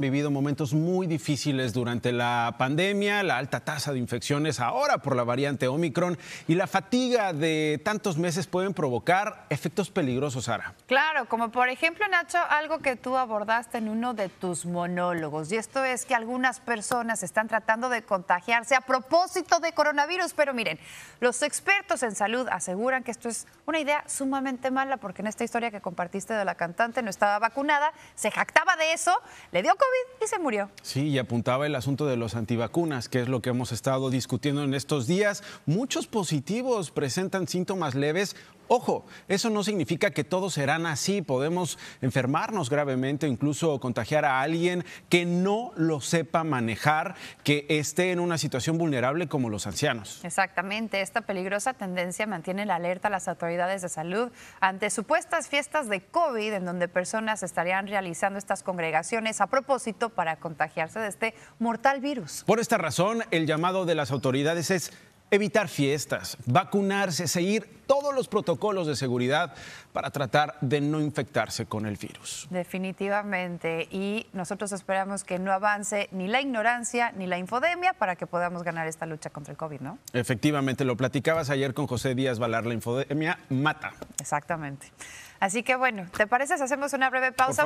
vivido momentos muy difíciles durante la pandemia, la alta tasa de infecciones ahora por la variante Omicron y la fatiga de tantos meses pueden provocar efectos peligrosos, Sara. Claro, como por ejemplo, Nacho, algo que tú abordaste en uno de tus monólogos, y esto es que algunas personas están tratando de contagiarse a propósito de coronavirus, pero miren, los expertos en salud aseguran que esto es una idea sumamente mala porque en esta historia que compartiste de la cantante no estaba vacunada, se jactaba de eso, le dio y se murió. Sí, y apuntaba el asunto de los antivacunas, que es lo que hemos estado discutiendo en estos días. Muchos positivos presentan síntomas leves, Ojo, eso no significa que todos serán así. Podemos enfermarnos gravemente o incluso contagiar a alguien que no lo sepa manejar, que esté en una situación vulnerable como los ancianos. Exactamente. Esta peligrosa tendencia mantiene la alerta a las autoridades de salud ante supuestas fiestas de COVID en donde personas estarían realizando estas congregaciones a propósito para contagiarse de este mortal virus. Por esta razón, el llamado de las autoridades es evitar fiestas, vacunarse, seguir todos los protocolos de seguridad para tratar de no infectarse con el virus. Definitivamente. Y nosotros esperamos que no avance ni la ignorancia ni la infodemia para que podamos ganar esta lucha contra el COVID, ¿no? Efectivamente, lo platicabas ayer con José Díaz Valar, la infodemia mata. Exactamente. Así que bueno, ¿te parece? Hacemos una breve pausa.